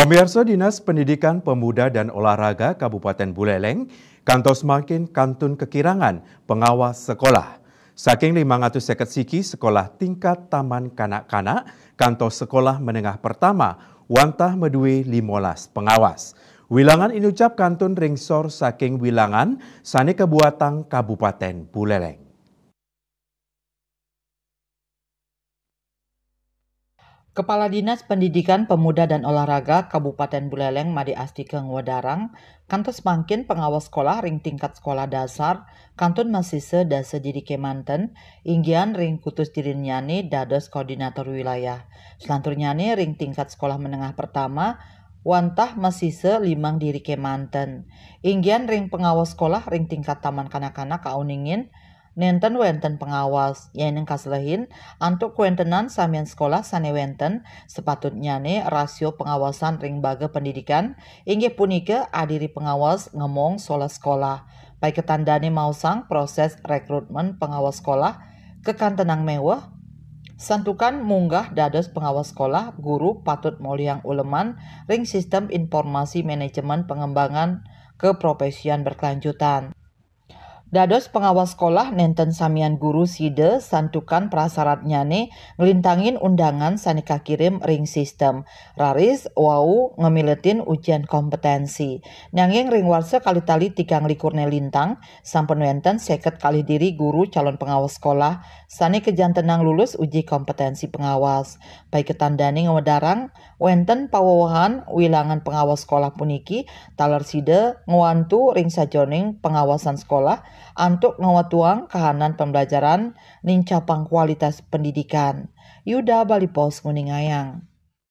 Pemirsa Dinas Pendidikan Pemuda dan Olahraga Kabupaten Buleleng, kantos semakin kantun kekirangan pengawas sekolah. Saking 500 seket siki sekolah tingkat taman kanak-kanak, kantor sekolah menengah pertama, wantah medui limolas pengawas. Wilangan inucap kantun ringsor saking wilangan, sani kebuatan Kabupaten Buleleng. Kepala Dinas Pendidikan Pemuda dan Olahraga Kabupaten Buleleng Madi Astikeng Wadarang, Kantor Semangkin Pengawas Sekolah Ring Tingkat Sekolah Dasar, Kantun Masise Dase Diri Kemanten, Inggian Ring Kutus Dirinyani Dados Koordinator Wilayah, Selanturnyani Ring Tingkat Sekolah Menengah Pertama, Wantah Masise Limang Diri Kemanten, Inggian Ring Pengawas Sekolah Ring Tingkat Taman Kanak-Kanak Kauningin, -kanak nenten wenten pengawas yang kaslehin untuk kuentenan samian sekolah sane wenten sepatutnya ne rasio pengawasan ring baga pendidikan inggih punike adiri pengawas ngemong sola sekolah baik ketandane mausang proses rekrutmen pengawas sekolah tenang mewah Santukan munggah dados pengawas sekolah, guru patut moliang uleman ring sistem informasi manajemen pengembangan keprofesian berkelanjutan. Dados pengawas sekolah nenten samian guru side santukan prasarat nyane ngelintangin undangan sanika kirim ring sistem. Raris wau ngemiletin ujian kompetensi. Nanging ring warsa kali-tali tiga ngelikurne lintang, sampen wenten seket kali diri guru calon pengawas sekolah, sani kejan tenang lulus uji kompetensi pengawas. Baik ketandani ngewedarang, wenten pawawahan wilangan pengawas sekolah puniki, talar side ngewantu ring sajoning pengawasan sekolah, Antuk ngawatuang kahanan pembelajaran nincapang kualitas pendidikan. Yuda Balipos Nguningayang.